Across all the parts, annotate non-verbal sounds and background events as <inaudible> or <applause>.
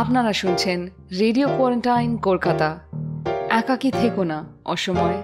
আপনারা শুনছেন radio quarantine Kolkata একাকি থেকো না অসময়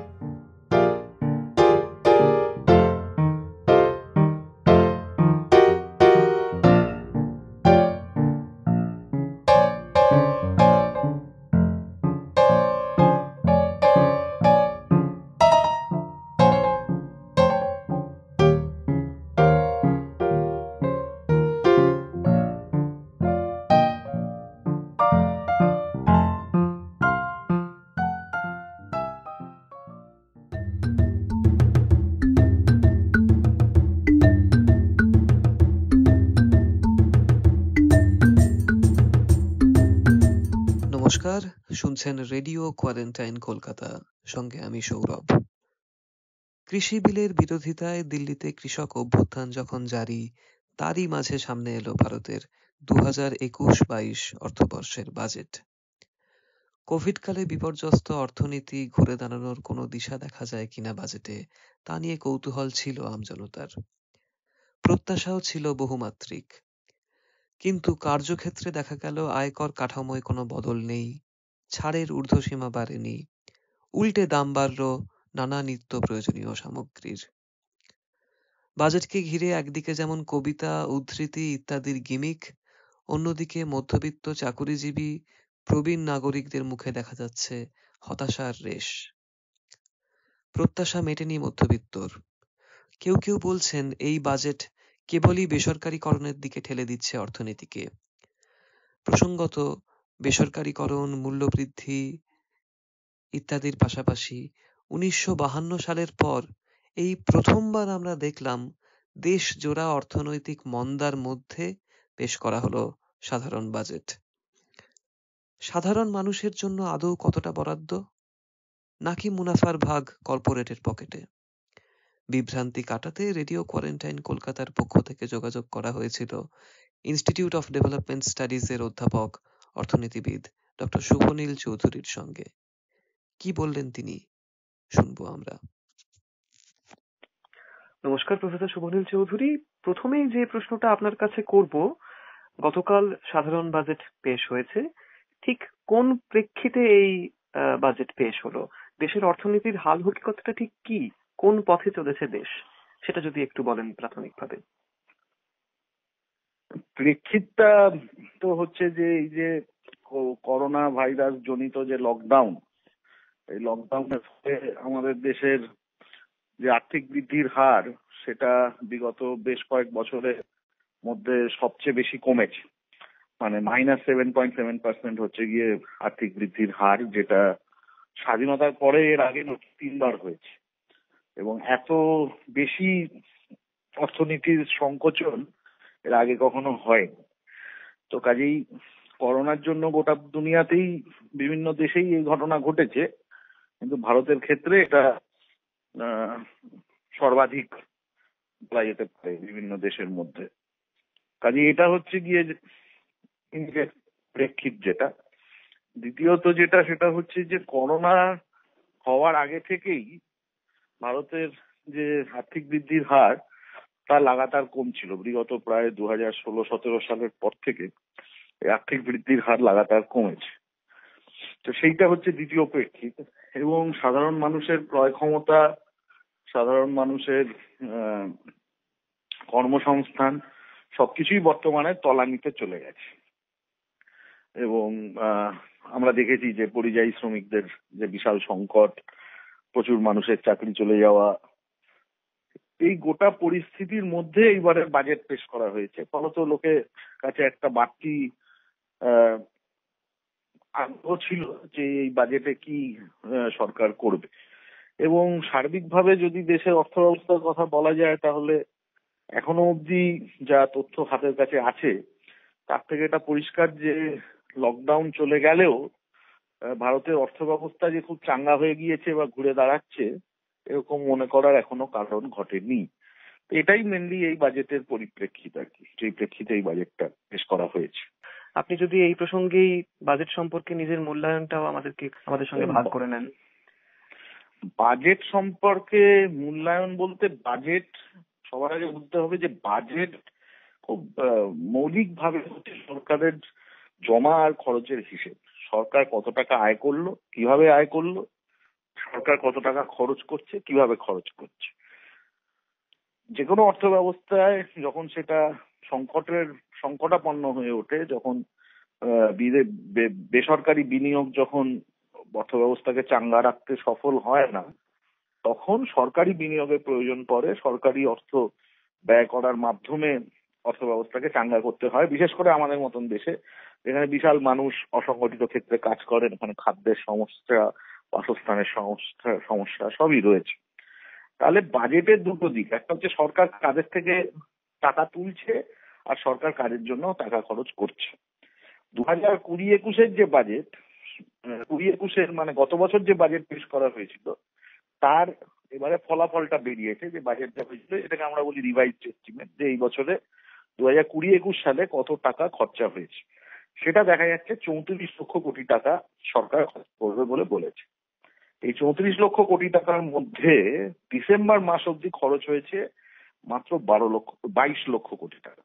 নমস্কার শুনছেন রেডিও কোয়ারেন্টাইন কলকাতা সঙ্গে আমি সৌরভ কৃষি বিলের বিরোধিতায় দিল্লিতে কৃষক অভ্যুত্থান যখন জারি তারই মাঝে সামনে এলো ভারতের দু হাজার একুশ বাইশ অর্থবর্ষের বাজেট কোভিডকালে বিপর্যস্ত অর্থনীতি ঘুরে দাঁড়ানোর কোনো দিশা দেখা যায় কিনা বাজেটে তা নিয়ে কৌতূহল ছিল আমজনতার প্রত্যাশাও ছিল বহুমাত্রিক কিন্তু কার্যক্ষেত্রে দেখা গেল আয়কর কাঠামোয় কোনো বদল নেই ছাড়ের ঊর্ধ্বসীমা বাড়েনি উল্টে দাম বাড়ল নানা নিত্য প্রয়োজনীয় সামগ্রীর বাজেটকে ঘিরে একদিকে যেমন কবিতা উদ্ধৃতি ইত্যাদির গিমিক অন্যদিকে মধ্যবিত্ত চাকুরিজীবী প্রবীণ নাগরিকদের মুখে দেখা যাচ্ছে হতাশার রেশ প্রত্যাশা মেটেনি মধ্যবিত্তর কেউ কেউ বলছেন এই বাজেট কেবলই বেসরকারিকরণের দিকে ঠেলে দিচ্ছে অর্থনীতিকে প্রসঙ্গত বেসরকারিকরণ মূল্যবৃদ্ধি ইত্যাদির পাশাপাশি উনিশশো বাহান্ন সালের পর এই প্রথমবার আমরা দেখলাম দেশ জোড়া অর্থনৈতিক মন্দার মধ্যে পেশ করা হলো সাধারণ বাজেট সাধারণ মানুষের জন্য আদৌ কতটা বরাদ্দ নাকি মুনাফার ভাগ কর্পোরেটের পকেটে বিভ্রান্তি কাটাতে রেডিও কোয়ারেন্টাইন কলকাতার পক্ষ থেকে যোগাযোগ করা হয়েছিল ইনস্টিটিউট অফ ডেভেলপমেন্ট স্টাডিজের অধ্যাপক অর্থনীতিবিদ ডক্টর শুভনীল চৌধুরীর সঙ্গে কি বললেন তিনি শুনবো আমরা নমস্কার প্রফেসর শুভনীল চৌধুরী প্রথমেই যে প্রশ্নটা আপনার কাছে করব গতকাল সাধারণ বাজেট পেশ হয়েছে ঠিক কোন প্রেক্ষিতে এই বাজেট পেশ হলো দেশের অর্থনীতির হাল হকিকতটা ঠিক কি কোন পথে চলেছে দেশ সেটা যদি একটু বলেন প্রাথমিকভাবে প্রেক্ষিতটা তো হচ্ছে যে এই যে করোনা ভাইরাস জনিত যে লকডাউন এই লকডাউনের ফলে আমাদের দেশের যে আর্থিক বৃদ্ধির হার সেটা বিগত বেশ কয়েক বছরের মধ্যে সবচেয়ে বেশি কমেছে মানে minus seven point seven percent হচ্ছে গিয়ে আর্থিক বৃদ্ধির হার যেটা স্বাধীনতার পরে এর আগে তিনবার হয়েছে এবং এত বেশি অর্থনীতির সংকোচন এর আগে কখনো হয়নি তো কাজেই করোনার জন্য গোটা দুনিয়াতেই বিভিন্ন দেশেই এই ঘটনা ঘটেছে কিন্তু ভারতের ক্ষেত্রে এটা সর্বাধিক বলা যেতে পারে বিভিন্ন দেশের মধ্যে কাজে এটা হচ্ছে গিয়ে প্রেক্ষিত যেটা দ্বিতীয়ত যেটা সেটা হচ্ছে যে করোনা হওয়ার আগে থেকেই ভারতের যে আর্থিক বৃদ্ধির হার তা লাগাতার কমছিল বিগত প্রায় দু হাজার ষোলো সতেরো সালের পর থেকে আর্থিক বৃদ্ধির হার লাগাতার কমেছে তো সেইটা হচ্ছে দ্বিতীয় প্রেক্ষিত এবং সাধারণ মানুষের ক্রয় ক্ষমতা সাধারণ মানুষের কর্মসংস্থান সবকিছুই বর্তমানে তলানিতে চলে গেছে এবং আমরা দেখেছি যে পরিযায়ী শ্রমিকদের যে বিশাল সংকট প্রচুর মানুষের চাকরি চলে যাওয়া এই গোটা পরিস্থিতির মধ্যে এইবারে বাজেট পেশ করা হয়েছে ফলত লোকের কাছে একটা বাড়তি আগ্রহ ছিল যে এই বাজেটে কি সরকার করবে এবং সার্বিকভাবে যদি দেশের অর্থ ব্যবস্থার কথা বলা যায় তাহলে এখনো অব্দি যা তথ্য হাতের কাছে আছে তার থেকে এটা পরিষ্কার যে লকডাউন চলে গেলেও ভারতের অর্থ ব্যবস্থা যে খুব চাঙ্গা হয়ে গিয়েছে বা ঘুরে দাঁড়াচ্ছে এরকম মনে করার এখনো কারণ ঘটেনি এটাই মেনলি এই বাজেটের পরিপ্রেক্ষিত আর কি সেই প্রেক্ষিতে এই বাজেটটা পেশ করা হয়েছে আপনি যদি এই প্রসঙ্গেই বাজেট সম্পর্কে নিজের মূল্যায়নটাও আমাদেরকে আমাদের সঙ্গে ভাগ করে নেন বাজেট সম্পর্কে মূল্যায়ন বলতে বাজেট সবার আগে বুঝতে হবে যে বাজেট খুব ভাবে হচ্ছে সরকারের জমা আর খরচের হিসেব সরকার কত টাকা আয় করলো কিভাবে আয় করলো সরকার কত টাকা খরচ করছে কিভাবে খরচ করছে যে কোনো অর্থ ব্যবস্থায় যখন সেটা সংকটের সংকটাপন্ন হয়ে ওঠে যখন বেসরকারি বিনিয়োগ যখন অর্থ ব্যবস্থাকে চাঙ্গা রাখতে সফল হয় না তখন সরকারি বিনিয়োগের প্রয়োজন পড়ে সরকারি অর্থ ব্যয় করার মাধ্যমে অর্থ ব্যবস্থাকে চাঙ্গা করতে হয় বিশেষ করে আমাদের মতন দেশে এখানে বিশাল মানুষ অসংগঠিত ক্ষেত্রে কাজ করেন ওখানে খাদ্যের সমস্যা বাসস্থানের সমস্যা সমস্যা সবই রয়েছে তাহলে বাজেটের দুটো দিক একটা হচ্ছে সরকার কাজের থেকে টাকা তুলছে আর সরকার কাজের জন্য টাকা খরচ করছে দু হাজার কুড়ি একুশের যে বাজেট কুড়ি একুশের মানে গত বছর যে বাজেট পেশ করা হয়েছিল তার এবারে ফলাফলটা বেরিয়েছে যে বাজেটটা হয়েছিল এটাকে আমরা বলি রিভাইজ এস্টিমেট যে এই বছরে দু হাজার কুড়ি একুশ সালে কত টাকা খরচা হয়েছে সেটা দেখা যাচ্ছে চৌত্রিশ লক্ষ কোটি টাকা সরকার খরচ করবে বলে বলেছে এই চৌত্রিশ লক্ষ কোটি টাকার মধ্যে ডিসেম্বর মাস অব্দি খরচ হয়েছে মাত্র বারো লক্ষ বাইশ লক্ষ কোটি টাকা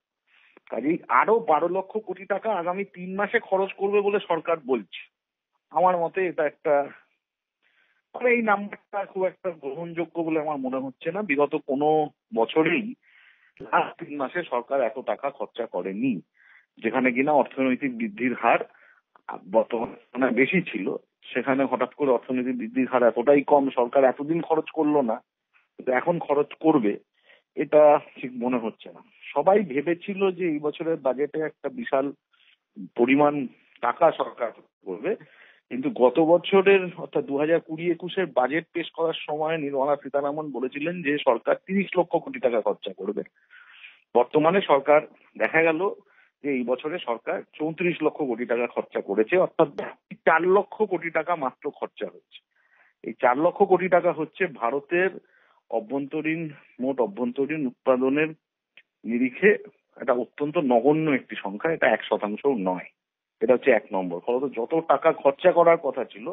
কাজেই আরো বারো লক্ষ কোটি টাকা আগামী তিন মাসে খরচ করবে বলে সরকার বলছে আমার মতে এটা একটা মানে এই নাম্বারটা খুব একটা গ্রহণযোগ্য বলে আমার মনে হচ্ছে না বিগত কোনো বছরেই লাস্ট তিন মাসে সরকার এত টাকা খরচা করেনি যেখানে কিনা অর্থনৈতিক বৃদ্ধির হার বর্তমানে বেশি ছিল সেখানে হঠাৎ করে অর্থনৈতিক বৃদ্ধির হার এতটাই কম সরকার এতদিন খরচ করলো না এখন খরচ করবে এটা ঠিক মনে হচ্ছে না সবাই ভেবেছিল যে এই বছরের বাজেটে একটা বিশাল পরিমাণ টাকা সরকার গত বছরের অর্থাৎ দু হাজার কুড়ি একুশের বাজেট পেশ করার সময় নির্মলা সীতারামন বলেছিলেন যে সরকার তিরিশ লক্ষ কোটি টাকা খরচা করবে বর্তমানে সরকার দেখা গেল যে এই বছরে সরকার চৌত্রিশ লক্ষ কোটি টাকা খরচা করেছে অর্থাৎ চার লক্ষ কোটি টাকা মাত্র খরচা হয়েছে এই চার লক্ষ কোটি টাকা হচ্ছে ভারতের অভ্যন্তরীণ মোট অভ্যন্তরীণ উৎপাদনের নিরিখে এটা অত্যন্ত নগণ্য একটি সংখ্যা এটা এক শতাংশও নয় এটা হচ্ছে এক নম্বর ফলত যত টাকা খরচা করার কথা ছিল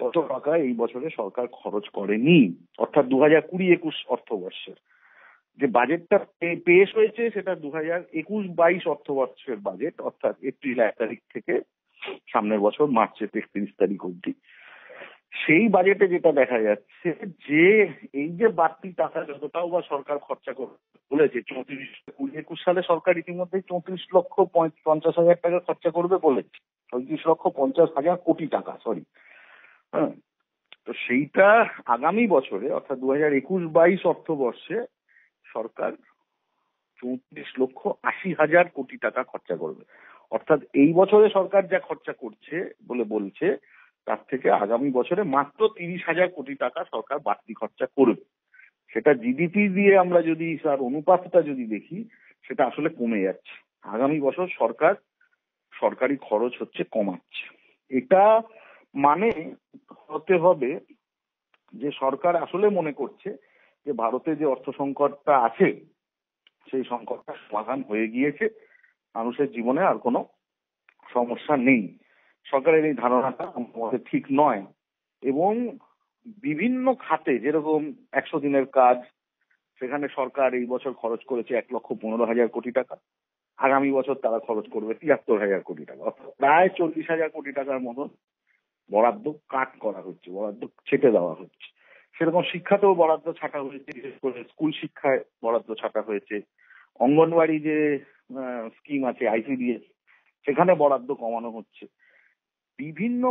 তত টাকা এই বছরে সরকার খরচ করেনি অর্থাৎ দু হাজার কুড়ি একুশ অর্থবর্ষের যে বাজেটটা পেশ হয়েছে সেটা দু হাজার একুশ বাইশ অর্থবর্ষের বাজেট অর্থাৎ এপ্রিল এক তারিখ থেকে সামনের বছর মার্চের একত্রিশ তারিখ অবধি সেই বাজেটে যেটা দেখা যাচ্ছে যে এই যে বাড়তি টাকা যতটাও বা সরকার খরচা করে বলেছে চৌত্রিশ কুড়ি একুশ সালে সরকার ইতিমধ্যে চৌত্রিশ লক্ষ পঞ্চাশ হাজার টাকা খরচা করবে বলেছে চৌত্রিশ লক্ষ পঞ্চাশ হাজার কোটি টাকা সরি হ্যাঁ? তো সেইটা আগামী বছরে অর্থাৎ দু হাজার একুশ বাইশ অর্থবর্ষে সরকার চৌত্রিশ লক্ষ আশি হাজার কোটি টাকা খরচা করবে অর্থাৎ এই বছরে সরকার যা খরচা করছে বলে বলছে তার থেকে আগামী বছরে মাত্র তিরিশ হাজার কোটি টাকা সরকার বাড়তি খরচা করবে সেটা জিডিপি দিয়ে আমরা যদি তার অনুপাতটা যদি দেখি সেটা আসলে কমে যাচ্ছে আগামী বছর সরকার সরকারি খরচ হচ্ছে কমাচ্ছে এটা মানে হতে হবে যে সরকার আসলে মনে করছে যে ভারতে যে অর্থ সংকটটা আছে সেই সংকটটা সমাধান হয়ে গিয়েছে মানুষের জীবনে আর কোনো সমস্যা নেই সরকারের এই ধারণাটা আমাদের ঠিক নয় এবং বিভিন্ন খাতে যেরকম একশো দিনের কাজ সেখানে সরকার এই বছর খরচ করেছে এক লক্ষ পনেরো হাজার কোটি টাকা আগামী বছর তারা খরচ করবে তিয়াত্তর হাজার কোটি টাকা অর্থাৎ প্রায় চল্লিশ হাজার কোটি টাকার মতন বরাদ্দ কাট করা হচ্ছে বরাদ্দ ছেটে দেওয়া হচ্ছে সেরকম শিক্ষাতেও বরাদ্দ ছাটা হয়েছে বিশেষ করে স্কুল শিক্ষায় বরাদ্দ ছাটা হয়েছে অঙ্গনওয়াড়ি যে স্কিম আছে আইসিডিএস সেখানে বরাদ্দ কমানো হচ্ছে বিভিন্ন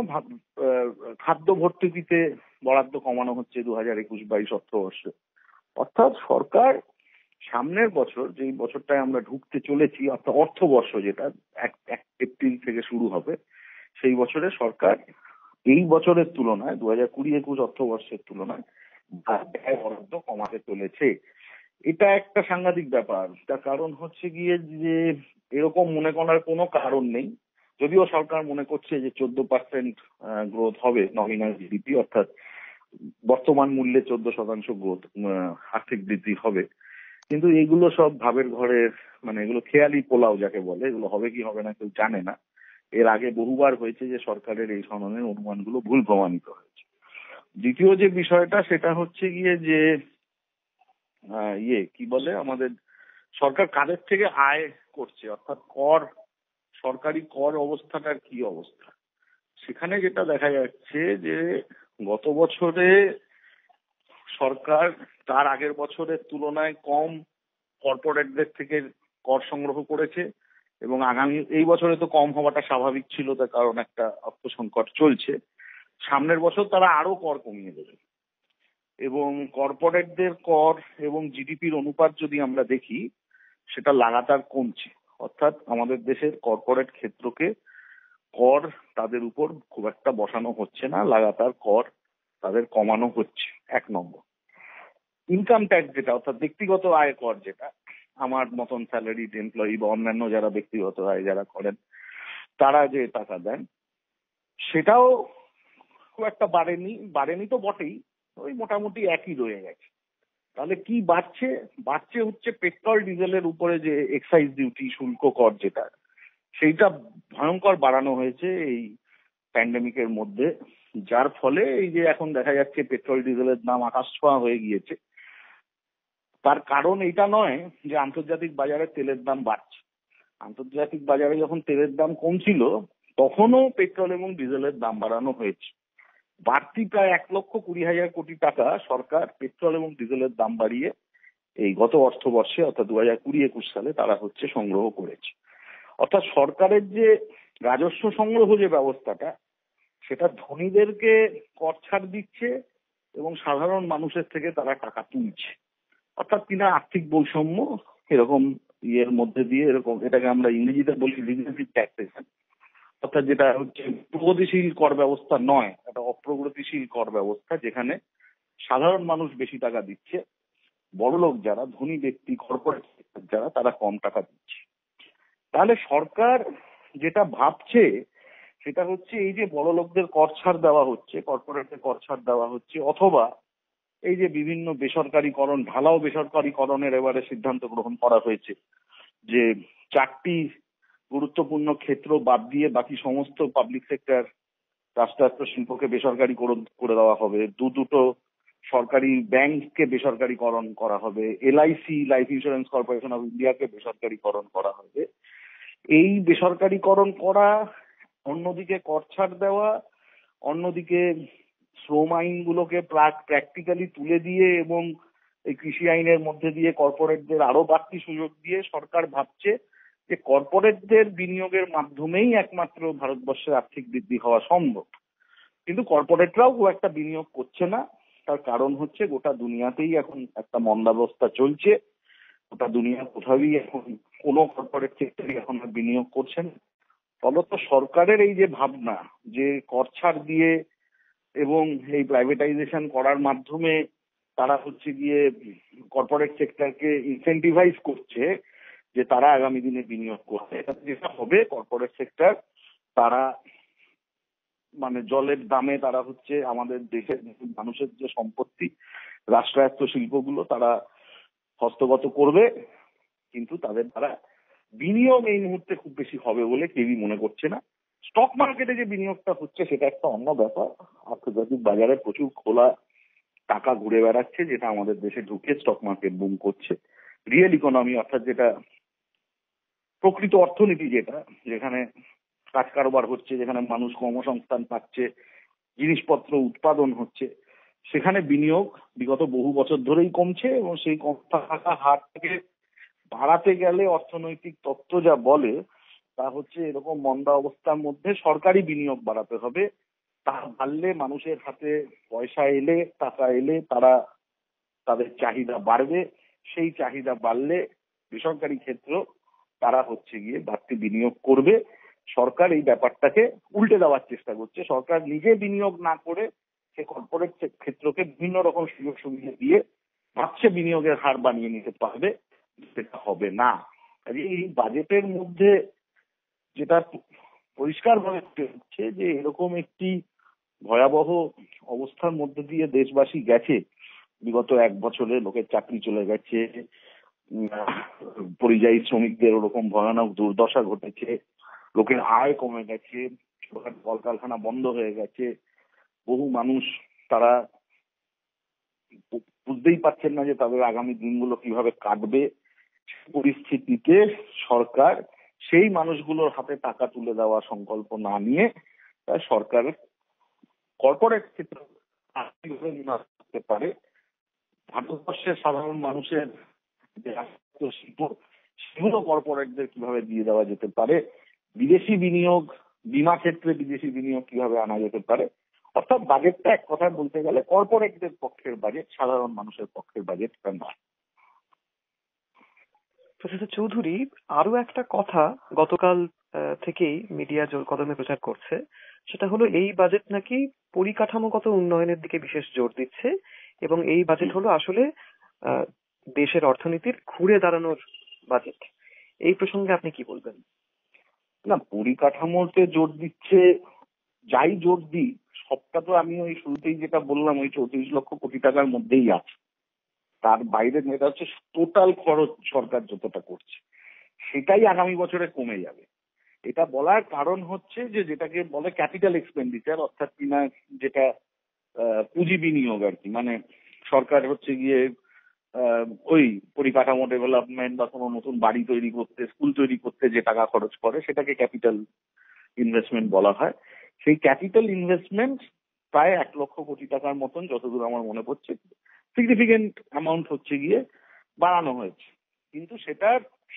খাদ্য ভর্তুকিতে বরাদ্দ কমানো হচ্ছে দু হাজার একুশ বাইশ অর্থবর্ষে অর্থাৎ সরকার সামনের বছর যেই বছরটায় আমরা ঢুকতে চলেছি অর্থাৎ অর্থবর্ষ যেটা এক এপ্রিল থেকে শুরু হবে সেই বছরে সরকার এই বছরের তুলনায় দু হাজার কুড়ি একুশ অর্থবর্ষের তুলনায় বরাদ্দ কমাতে চলেছে এটা একটা সাংঘাতিক ব্যাপার তার কারণ হচ্ছে গিয়ে যে এরকম মনে করার কোনো কারণ নেই যদিও সরকার মনে করছে যে চোদ্দ পার্সেন্ট গ্রোথ হবে নমিনাল জিডিপি অর্থাৎ বর্তমান মূল্যে চোদ্দ শতাংশ গ্রোথ আর্থিক বৃদ্ধি হবে কিন্তু এগুলো সব ভাবের ঘরের মানে এগুলো খেয়ালি পোলাও যাকে বলে এগুলো হবে কি হবে না কেউ জানে না এর আগে বহুবার হয়েছে যে সরকারের এই ধরনের অনুমানগুলো ভুল প্রমাণিত হয়েছে দ্বিতীয় যে বিষয়টা সেটা হচ্ছে গিয়ে যে ইয়ে কি বলে আমাদের সরকার কাদের থেকে আয় করছে অর্থাৎ কর সরকারি কর অবস্থাটার কি অবস্থা সেখানে যেটা দেখা যাচ্ছে যে গত বছরে সরকার তার আগের বছরের তুলনায় কম কর্পোরেটদের থেকে কর সংগ্রহ করেছে এবং আগামী এই বছরে তো কম হওয়াটা স্বাভাবিক ছিল তার কারণ একটা অর্থ সংকট চলছে সামনের বছর তারা আরো কর কমিয়ে দেবে এবং কর্পোরেটদের কর এবং জিডিপির অনুপাত যদি আমরা দেখি সেটা লাগাতার কমছে অর্থাৎ আমাদের দেশের কর্পোরেট ক্ষেত্রকে কর তাদের উপর খুব একটা বসানো হচ্ছে না লাগাতার কর তাদের কমানো হচ্ছে এক নম্বর ইনকাম ট্যাক্স যেটা অর্থাৎ ব্যক্তিগত আয় কর যেটা আমার মতন স্যালারিড এমপ্লয়ি বা অন্যান্য যারা ব্যক্তিগত আয় যারা করেন তারা যে টাকা দেন সেটাও খুব একটা বাড়েনি বাড়েনি তো বটেই ওই মোটামুটি একই রয়ে গেছে তাহলে কি বাড়ছে বাড়ছে হচ্ছে পেট্রোল ডিজেলের উপরে যে এক্সাইজ ডিউটি শুল্ক কর যেটা সেইটা ভয়ঙ্কর বাড়ানো হয়েছে এই প্যান্ডেমিকের মধ্যে যার ফলে এই যে এখন দেখা যাচ্ছে পেট্রোল ডিজেলের দাম আকাশ ছোঁয়া হয়ে গিয়েছে তার কারণ এটা নয় যে আন্তর্জাতিক বাজারে তেলের দাম বাড়ছে আন্তর্জাতিক বাজারে যখন তেলের দাম কমছিল তখনও পেট্রোল এবং ডিজেলের দাম বাড়ানো হয়েছে বাড়তি প্রায় এক লক্ষ কুড়ি হাজার কোটি টাকা সরকার পেট্রোল এবং ডিজেলের দাম বাড়িয়ে এই গত অর্থবর্ষে অর্থাৎ দু হাজার কুড়ি একুশ সালে তারা হচ্ছে সংগ্রহ করেছে অর্থাৎ সরকারের যে রাজস্ব সংগ্রহ যে ব্যবস্থাটা সেটা ধনীদেরকে কর ছাড় দিচ্ছে এবং সাধারণ মানুষের থেকে তারা টাকা তুলছে অর্থাৎ কিনা আর্থিক বৈষম্য এরকম ইয়ের মধ্যে দিয়ে এরকম এটাকে আমরা ইংরেজিতে বলি রিগ্রেসিভ ট্যাক্সেশন অর্থাৎ যেটা হচ্ছে প্রগতিশীল কর ব্যবস্থা নয় একটা অপ্রগতিশীল কর ব্যবস্থা যেখানে সাধারণ মানুষ বেশি টাকা দিচ্ছে বড় লোক যারা ধনী ব্যক্তি কর্পোরেট যারা তারা কম টাকা দিচ্ছে তাহলে সরকার যেটা ভাবছে সেটা হচ্ছে এই যে বড় লোকদের কর ছাড় দেওয়া হচ্ছে কর্পোরেটদের কর ছাড় দেওয়া হচ্ছে অথবা এই যে বিভিন্ন বেসরকারিকরণ ঢালাও বেসরকারিকরণের এবারে সিদ্ধান্ত গ্রহণ করা হয়েছে যে চারটি গুরুত্বপূর্ণ ক্ষেত্র বাদ দিয়ে বাকি সমস্ত পাবলিক সেক্টর রাষ্ট্রায়ত্ত শিল্পকে বেসরকারি করে দেওয়া হবে দু দুটো সরকারি ব্যাংককে বেসরকারিকরণ করা হবে LIC life insurance corporation of ইন্ডিয়াকে বেসরকারিকরণ করা হবে এই বেসরকারিকরণ করা অন্যদিকে কর ছাড় দেওয়া অন্যদিকে শ্রম আইনগুলোকে প্র্যাকটিক্যালি তুলে দিয়ে এবং এই কৃষি আইনের মধ্যে দিয়ে কর্পোরেটদের আরো বাড়তি সুযোগ দিয়ে সরকার ভাবছে যে কর্পোরেটদের বিনিয়োগের মাধ্যমেই একমাত্র ভারতবর্ষের আর্থিক বৃদ্ধি হওয়া সম্ভব কিন্তু কর্পোরেটরাও খুব একটা বিনিয়োগ করছে না তার কারণ হচ্ছে গোটা দুনিয়াতেই এখন একটা মন্দাবস্থা চলছে গোটা দুনিয়া কোথাওই এখন কোনো কর্পোরেট সেক্টরই এখন আর বিনিয়োগ না ফলত সরকারের এই যে ভাবনা যে কর ছাড় দিয়ে এবং এই প্রাইভেটাইজেশন করার মাধ্যমে তারা হচ্ছে গিয়ে কর্পোরেট সেক্টরকে ইনসেন্টিভাইজ করছে যে তারা আগামী দিনে বিনিয়োগ করবে এটা যেটা হবে কর্পোরেট সেক্টর তারা মানে জলের দামে তারা হচ্ছে আমাদের দেশের মানুষের যে সম্পত্তি রাষ্ট্রায়ত্ত শিল্পগুলো তারা হস্তগত করবে কিন্তু তাদের দ্বারা বিনিয়োগ এই মুহূর্তে খুব বেশি হবে বলে কেউই মনে করছে না স্টক মার্কেটে যে বিনিয়োগটা হচ্ছে সেটা একটা অন্য ব্যাপার আন্তর্জাতিক বাজারে প্রচুর খোলা টাকা ঘুরে বেড়াচ্ছে যেটা আমাদের দেশে ঢুকে স্টক মার্কেট বুম করছে রিয়েল ইকোনমি অর্থাৎ যেটা প্রকৃত অর্থনীতি যেটা যেখানে কাজ কারবার হচ্ছে যেখানে মানুষ কর্মসংস্থান পাচ্ছে জিনিসপত্র উৎপাদন হচ্ছে সেখানে বিনিয়োগ বিগত বহু বছর ধরেই কমছে এবং সেই থাকা হার থেকে বাড়াতে গেলে অর্থনৈতিক তত্ত্ব যা বলে তা হচ্ছে এরকম মন্দা অবস্থার মধ্যে সরকারি বিনিয়োগ বাড়াতে হবে তা বাড়লে মানুষের হাতে পয়সা এলে টাকা এলে তারা তাদের চাহিদা বাড়বে সেই চাহিদা বাড়লে বেসরকারি ক্ষেত্র তারা হচ্ছে গিয়ে বাড়তি বিনিয়োগ করবে সরকার এই ব্যাপারটাকে উল্টে দেওয়ার চেষ্টা করছে সরকার নিজে বিনিয়োগ না করে সে কর্পোরেট ক্ষেত্রকে বিভিন্ন রকম সুযোগ সুবিধা দিয়ে ভাবছে বিনিয়োগের হার বানিয়ে নিতে পারবে সেটা হবে না এই বাজেটের মধ্যে যেটা পরিষ্কারভাবে হচ্ছে যে এরকম একটি ভয়াবহ অবস্থার মধ্যে দিয়ে দেশবাসী গেছে বিগত এক বছরে লোকের চাকরি চলে গেছে পরিযায়ী শ্রমিকদের ওরকম ভয়ানক দুর্দশা ঘটেছে লোকের আয় কমে গেছে কলকারখানা বন্ধ হয়ে গেছে বহু মানুষ তারা বুঝতেই পারছেন না যে তাদের আগামী দিনগুলো কিভাবে কাটবে পরিস্থিতিতে সরকার সেই মানুষগুলোর হাতে টাকা তুলে দেওয়া সংকল্প না নিয়ে সরকার কর্পোরেট ক্ষেত্রে পারে ভারতবর্ষের সাধারণ মানুষের যে শিল্প সেগুলো কর্পোরেটদের কিভাবে দিয়ে দেওয়া যেতে পারে বিদেশি বিনিয়োগ বিমা ক্ষেত্রে বিদেশি বিনিয়োগ কিভাবে আনা যেতে পারে অর্থাৎ বাজেটটা এক কথায় বলতে গেলে কর্পোরেটদের পক্ষের বাজেট সাধারণ মানুষের পক্ষের বাজেট নয় প্রফেসর চৌধুরী আরো একটা কথা গতকাল থেকেই মিডিয়া জোর কদমে প্রচার করছে সেটা হলো এই বাজেট নাকি পরিকাঠামোগত উন্নয়নের দিকে বিশেষ জোর দিচ্ছে এবং এই বাজেট হলো আসলে দেশের অর্থনীতির ঘুরে দাঁড়ানোর বাজেট এই প্রসঙ্গে আপনি কি বলবেন না পরিকাঠামোতে জোর দিচ্ছে যাই জোর দিই সবটা তো আমি ওই শুরুতেই যেটা বললাম ওই চৌত্রিশ লক্ষ কোটি টাকার মধ্যেই আছে তার বাইরে নেতা হচ্ছে টোটাল খরচ সরকার যতটা করছে সেটাই আগামী বছরে কমে যাবে এটা বলার কারণ হচ্ছে যে যেটাকে বলে ক্যাপিটাল এক্সপেন্ডিচার অর্থাৎ কিনা যেটা পুঁজি বিনিয়োগ আর কি মানে সরকার হচ্ছে গিয়ে ওই পরিকাঠামো ডেভেলপমেন্ট বা কোনো নতুন বাড়ি তৈরি করতে স্কুল তৈরি করতে যে টাকা খরচ করে সেটাকে ক্যাপিটাল ইনভেস্টমেন্ট বলা হয় সেই ক্যাপিটাল ইনভেস্টমেন্ট প্রায় এক লক্ষ কোটি টাকার মতন যতদূর আমার মনে পড়ছে সিগনিফিকেন্ট অ্যামাউন্ট হচ্ছে গিয়ে বাড়ানো হয়েছে কিন্তু সেটা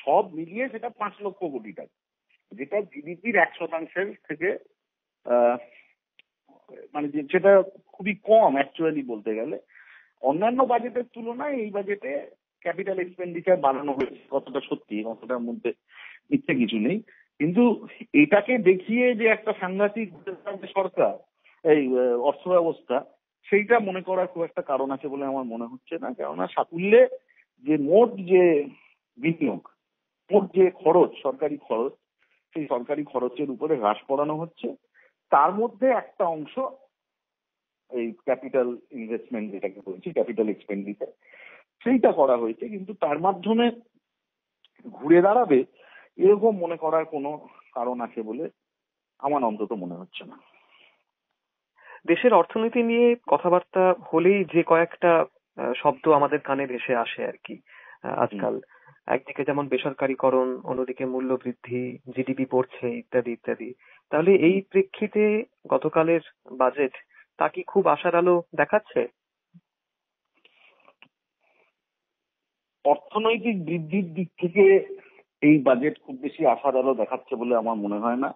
সব মিলিয়ে সেটা পাঁচ লক্ষ কোটি টাকা যেটা জিডিপির এক শতাংশের থেকে মানে সেটা খুবই কম অ্যাকচুয়ালি বলতে গেলে অন্যান্য বাজেটের তুলনায় এই বাজেটে ক্যাপিটাল এক্সপেন্ডিচার বাড়ানো হয়েছে কতটা সত্যি কতটার মধ্যে মিথ্যে কিছু নেই কিন্তু এটাকে দেখিয়ে যে একটা সাংঘাতিক সরকার এই অর্থ ব্যবস্থা সেইটা মনে করার খুব একটা কারণ আছে বলে আমার মনে হচ্ছে না কেননা সাফল্যে যে মোট যে বিনিয়োগ মোট যে খরচ সরকারি খরচ সেই সরকারি খরচের উপরে হ্রাস পড়ানো হচ্ছে তার মধ্যে একটা অংশ এই ক্যাপিটাল ইনভেস্টমেন্ট যেটাকে বলছি ক্যাপিটাল এক্সপেন্ডিচার সেইটা করা হয়েছে কিন্তু তার মাধ্যমে ঘুরে দাঁড়াবে এরকম মনে করার কোনো কারণ আছে বলে আমার অন্তত মনে হচ্ছে না দেশের অর্থনীতি নিয়ে কথাবার্তা হলেই যে কয়েকটা শব্দ আমাদের কানে ভেসে আসে আর কি আজকাল একদিকে যেমন বেসরকারীকরণ অন্যদিকে মূল্য বৃদ্ধি জিডিপি পড়ছে ইত্যাদি ইত্যাদি তাহলে এই প্রেক্ষিতে গতকালের বাজেট তা কি খুব আশার আলো দেখাচ্ছে অর্থনৈতিক বৃদ্ধির দিক থেকে এই বাজেট খুব বেশি আশার আলো দেখাচ্ছে বলে আমার মনে হয় না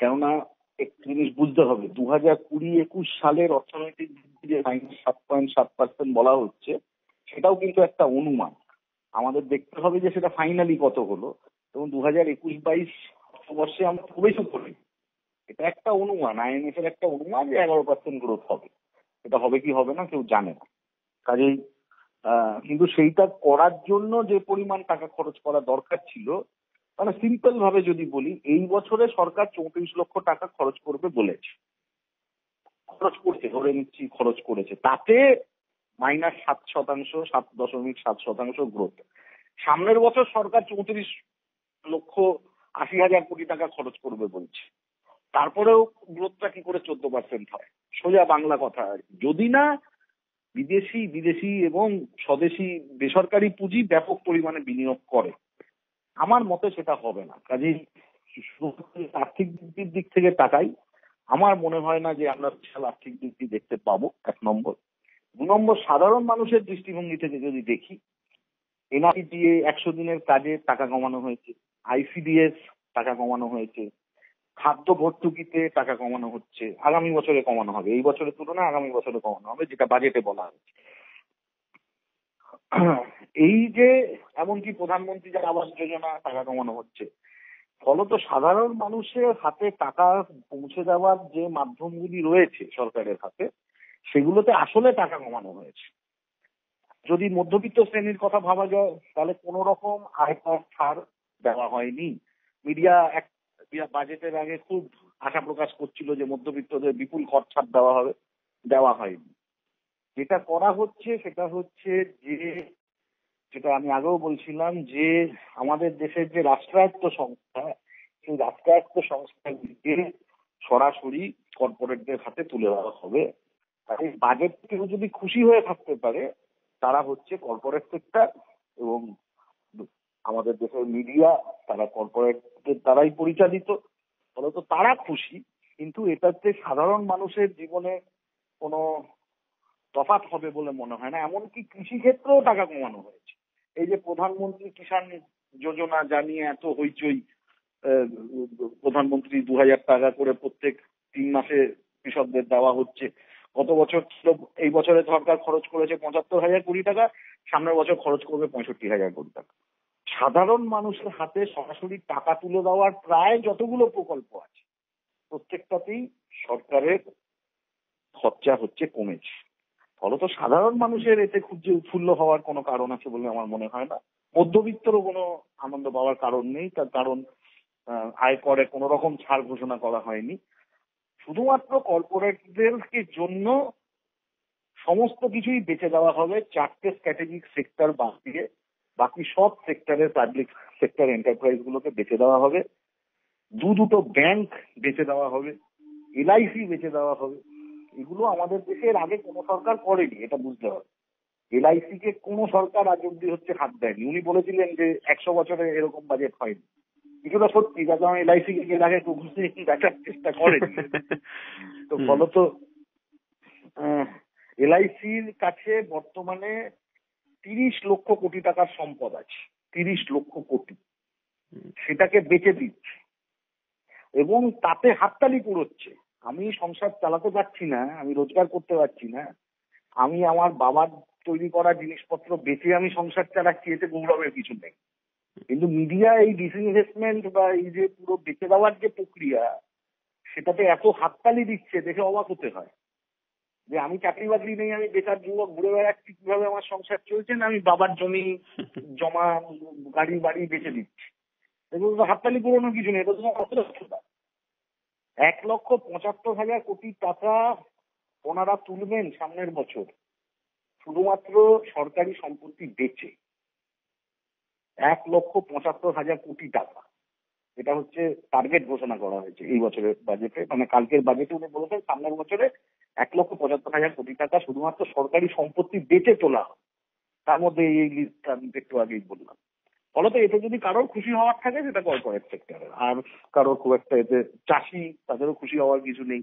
কেননা একটি জিনিস বুঝতে হবে দু হাজার কুড়ি একুশ সালের অর্থনৈতিক বৃদ্ধি যে মাইনাস সাত পয়েন্ট সাত পার্সেন্ট বলা হচ্ছে সেটাও কিন্তু একটা অনুমান আমাদের দেখতে হবে যে সেটা ফাইনালি কত হলো এবং দু হাজার একুশ বাইশ অর্থবর্ষে আমরা সুখ করি এটা একটা অনুমান আইএমএফ এর একটা অনুমান যে এগারো পার্সেন্ট গ্রোথ হবে এটা হবে কি হবে না কেউ জানে না কাজেই কিন্তু সেইটা করার জন্য যে পরিমাণ টাকা খরচ করা দরকার ছিল মানে সিম্পল ভাবে যদি বলি এই বছরে সরকার চৌত্রিশ লক্ষ টাকা খরচ করবে বলেছে খরচ করছে ধরে নিচ্ছি খরচ করেছে তাতে মাইনাস সাত শতাংশ সাত দশমিক সাত শতাংশ গ্রোথ সামনের বছর সরকার চৌত্রিশ লক্ষ আশি হাজার কোটি টাকা খরচ করবে বলছে তারপরেও গ্রোথটা কি করে চোদ্দ পার্সেন্ট হয় সোজা বাংলা কথা আর যদি না বিদেশি বিদেশি এবং স্বদেশি বেসরকারি পুঁজি ব্যাপক পরিমাণে বিনিয়োগ করে আমার মতে সেটা হবে না কাজে আর্থিক বৃদ্ধির দিক থেকে তাকাই আমার মনে হয় না যে আমরা বিশাল আর্থিক বৃদ্ধি দেখতে পাবো এক নম্বর দু নম্বর সাধারণ মানুষের দৃষ্টিভঙ্গি থেকে যদি দেখি এনআইডিএ একশো দিনের কাজে টাকা কমানো হয়েছে আইসিডিএস টাকা কমানো হয়েছে খাদ্য ভর্তুকিতে টাকা কমানো হচ্ছে আগামী বছরে কমানো হবে এই বছরের তুলনায় আগামী বছরে কমানো হবে যেটা বাজেটে বলা হয়েছে এই যে এমনকি প্রধানমন্ত্রী যে আবাস যোজনা টাকা কমানো হচ্ছে ফলত সাধারণ মানুষের হাতে টাকা পৌঁছে দেওয়ার যে মাধ্যমগুলি রয়েছে সরকারের হাতে সেগুলোতে আসলে টাকা কমানো হয়েছে যদি মধ্যবিত্ত শ্রেণীর কথা ভাবা যায় তাহলে কোন রকম আয়কর ছাড় দেওয়া হয়নি মিডিয়া এক বাজেটের আগে খুব আশা প্রকাশ করছিল যে মধ্যবিত্তদের বিপুল কর ছাড় দেওয়া হবে দেওয়া হয়নি যেটা করা হচ্ছে সেটা হচ্ছে যে যেটা আমি আগেও বলছিলাম যে আমাদের দেশের যে রাষ্ট্রায়ত্ত সংস্থা সেই রাষ্ট্রায়ত্ত সংস্থাগুলিকে সরাসরি কর্পোরেটদের হাতে তুলে দেওয়া হবে আর এই বাজেট কেউ যদি খুশি হয়ে থাকতে পারে তারা হচ্ছে কর্পোরেট সেক্টর এবং আমাদের দেশের মিডিয়া তারা কর্পোরেট তারাই পরিচালিত ফলত তারা খুশি কিন্তু এটাতে সাধারণ মানুষের জীবনে কোনো তফাত হবে বলে মনে হয় না এমনকি কৃষি ক্ষেত্রেও টাকা কমানো হয়েছে এই যে প্রধানমন্ত্রী কিষাণ যোজনা জানিয়ে এত হইচই প্রধানমন্ত্রী দু হাজার টাকা করে প্রত্যেক তিন মাসে কৃষকদের দেওয়া হচ্ছে কত বছর ছিল এই বছরে সরকার খরচ করেছে পঁচাত্তর হাজার কোটি টাকা সামনের বছর খরচ করবে পঁয়ষট্টি হাজার কোটি টাকা সাধারণ মানুষের হাতে সরাসরি টাকা তুলে দেওয়ার প্রায় যতগুলো প্রকল্প আছে প্রত্যেকটাতেই সরকারের খরচা হচ্ছে কমেছে ফলত সাধারণ মানুষের এতে খুব যে উৎফুল্ল হওয়ার কোনো কারণ আছে বলে আমার মনে হয় না মধ্যবিত্তরও কোনো আনন্দ পাওয়ার কারণ নেই তার কারণ আয় করে কোনো রকম ছাড় ঘোষণা করা হয়নি শুধুমাত্র কর্পোরেটদের জন্য সমস্ত কিছুই বেঁচে দেওয়া হবে চারটে স্ট্র্যাটেজিক সেক্টর বাদ দিয়ে বাকি সব সেক্টরে পাবলিক সেক্টর এন্টারপ্রাইজ গুলোকে বেঁচে দেওয়া হবে দু দুটো ব্যাংক বেঁচে দেওয়া হবে এলআইসি বেঁচে দেওয়া হবে এগুলো আমাদের দেশের আগে কোন সরকার করেনি এটা বুঝতে হবে এলআইসি কে কোন সরকার আজ অব্দি হচ্ছে হাত দেয়নি উনি বলেছিলেন যে একশো বছরে এরকম বাজেট হয়নি কিছুটা সত্যি যাতে আমার এলআইসি কে এর আগে <laughs> দেখার চেষ্টা করে তো বলতো এলআইসির কাছে বর্তমানে তিরিশ লক্ষ কোটি টাকার সম্পদ আছে তিরিশ লক্ষ কোটি সেটাকে বেঁচে দিচ্ছে এবং তাতে হাততালি পুরোচ্ছে আমি সংসার চালাতে পারছি না আমি রোজগার করতে পারছি না আমি আমার বাবার তৈরি করা জিনিসপত্র বেঁচে আমি সংসার চালাচ্ছি এতে গৌরবের কিছু নেই কিন্তু মিডিয়া এই ডিসইনভেস্টমেন্ট বা এই যে পুরো বেঁচে দেওয়ার যে প্রক্রিয়া সেটাতে এত হাততালি দিচ্ছে দেখে অবাক হতে হয় যে আমি চাকরি বাকরি নেই আমি বেকার যুবক ঘুরে বেড়াচ্ছি কিভাবে আমার সংসার চলছে না আমি বাবার জমি জমা গাড়ি বাড়ি বেঁচে দিচ্ছি এগুলো তো হাততালি পুরোনো কিছু নেই এটা তো অর্থদক্ষতা এক লক্ষ পঁচাত্তর হাজার কোটি টাকা ওনারা তুলবেন সামনের বছর শুধুমাত্র সরকারি সম্পত্তি বেচে এক লক্ষ পঁচাত্তর হাজার কোটি টাকা এটা হচ্ছে টার্গেট ঘোষণা করা হয়েছে এই বছরের বাজেটে মানে কালকের বাজেটে উনি বলেছেন সামনের বছরে এক লক্ষ পঁচাত্তর হাজার কোটি টাকা শুধুমাত্র সরকারি সম্পত্তি বেঁচে তোলা তার মধ্যে এই লিস্টটা আমি একটু আগেই বললাম ফলত এতে যদি কারোর খুশি হওয়ার থাকে সেটা কর্পোরেট সেক্টরে আর কারোর খুব একটা এতে চাষি তাদেরও খুশি হওয়ার কিছু নেই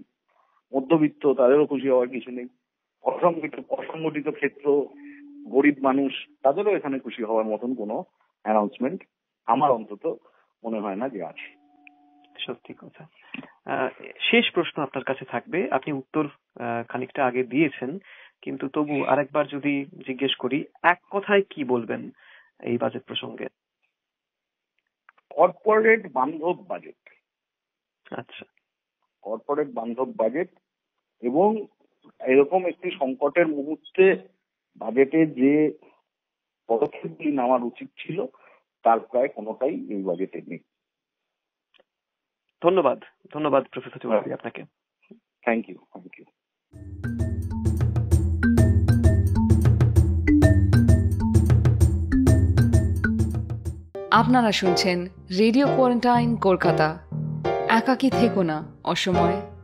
মধ্যবিত্ত তাদেরও খুশি হওয়ার কিছু নেই অসংগঠিত অসংগঠিত ক্ষেত্র গরিব মানুষ তাদেরও এখানে খুশি হওয়ার মতন কোনো অ্যানাউন্সমেন্ট আমার অন্তত মনে হয় না যে আছে সত্যি কথা শেষ প্রশ্ন আপনার কাছে থাকবে আপনি উত্তর খানিকটা আগে দিয়েছেন কিন্তু তবু আরেকবার যদি জিজ্ঞেস করি এক কথায় কি বলবেন এই বাজেট প্রসঙ্গে কর্পোরেট বান্ধব বাজেট আচ্ছা কর্পোরেট বান্ধব বাজেট এবং এরকম একটি সংকটের মুহূর্তে বাজেটে যে পদক্ষেপগুলি নেওয়ার উচিত ছিল তার প্রায় কোনোটাই এই বাজেটে নেই ধন্যবাদ ধন্যবাদ প্রফেসর হ্যাঁ। চৌধুরী আপনাকে থ্যাংক ইউ থ্যাংক ইউ আপনারা শুনছেন রেডিও কোয়ারেন্টাইন কলকাতা একাকি থেকো না অসময়